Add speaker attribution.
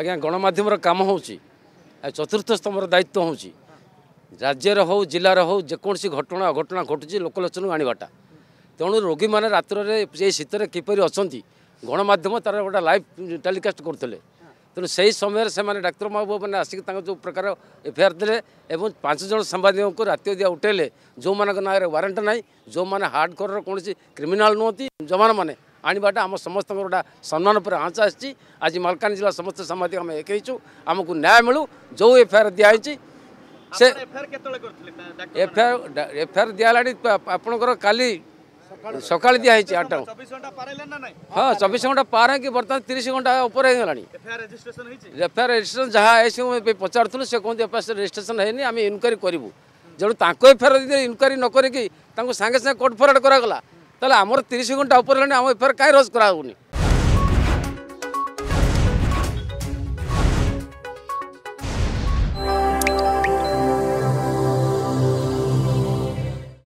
Speaker 1: ଆଜ୍ଞା ଗଣମାଧ୍ୟମର କାମ ହେଉଛି ଚତୁର୍ଥ ସ୍ତମ୍ଭର ଦାୟିତ୍ୱ ହେଉଛି ରାଜ୍ୟରେ ହେଉ ଜିଲ୍ଲାରେ ହେଉ ଯେକୌଣସି ଘଟଣା ଅଘଟଣା ଘଟୁଛି ଲୋକଲୋଚନକୁ ଆଣିବାଟା ତେଣୁ ରୋଗୀମାନେ ରାତ୍ରରେ ଏ ଶୀତରେ କିପରି ଅଛନ୍ତି ଗଣମାଧ୍ୟମ ତା'ର ଗୋଟେ ଲାଇଭ୍ ଟେଲିକାଷ୍ଟ କରୁଥିଲେ ତେଣୁ ସେହି ସମୟରେ ସେମାନେ ଡାକ୍ତରବାବୁମାନେ ଆସିକି ତାଙ୍କ ଯେଉଁ ପ୍ରକାର ଏଫଆଇଆର୍ ଦେଲେ ଏବଂ ପାଞ୍ଚ ଜଣ ସାମ୍ବାଦିକଙ୍କୁ ରାତି ଅଧିକା ଉଠାଇଲେ ଯେଉଁମାନଙ୍କ ନାଁରେ ୱାରେଣ୍ଟ ନାହିଁ ଯେଉଁମାନେ ହାର୍ଡ଼କରର କୌଣସି କ୍ରିମିନାଲ୍ ନୁହଁନ୍ତି ଯବାନମାନେ ଆଣିବାଟା ଆମ ସମସ୍ତଙ୍କର ଗୋଟେ ସମ୍ମାନ ଉପରେ ଆଞ୍ଚ ଆସିଛି ଆଜି ମାଲକାନଗିରି ଜିଲ୍ଲା ସମସ୍ତ ସାମ୍ବାଦିକ ଆମେ ଏକ ହେଇଛୁ ଆମକୁ ନ୍ୟାୟ ମିଳୁ ଯେଉଁ ଏଫଆଇଆର୍ ଦିଆହେଇଛି ସେ
Speaker 2: ଏଫଆଇଆର୍
Speaker 1: ଏଫଆଇଆର୍ ଦିଆହେଲାଣି ଆପଣଙ୍କର କାଲି ସକାଳେ ଦିଆହେଇଛି ଆଠଟା ହଁ ଚବିଶ ଘଣ୍ଟା ପାର ହେଇକି ବର୍ତ୍ତମାନ ତିରିଶ ଘଣ୍ଟା ଉପରେ ହେଇଗଲାଣି ଏଫଆଇଆର୍ ରେଜିଷ୍ଟ୍ରେସନ୍ ଯାହା ଏସବୁ ପଚାରୁଥିଲୁ ସେ କୁହନ୍ତି ଏଫଆଇଆର୍ ରେଜିଷ୍ଟ୍ରେସନ୍ ହେଇନି ଆମେ ଇନକ୍ୱାରି କରିବୁ ତେଣୁ ତାଙ୍କ ଏଫଆଇଆର୍ ଯଦି ଇନକ୍ୱାରି ନ କରିକି ତାଙ୍କୁ ସାଙ୍ଗେ ସାଙ୍ଗେ କୋର୍ଟ ଫରୱାର୍ଡ଼ କରାଗଲା त्याला आम्ही तिसरी घंटा उपलब्ध आम्ही एफा काही रोज की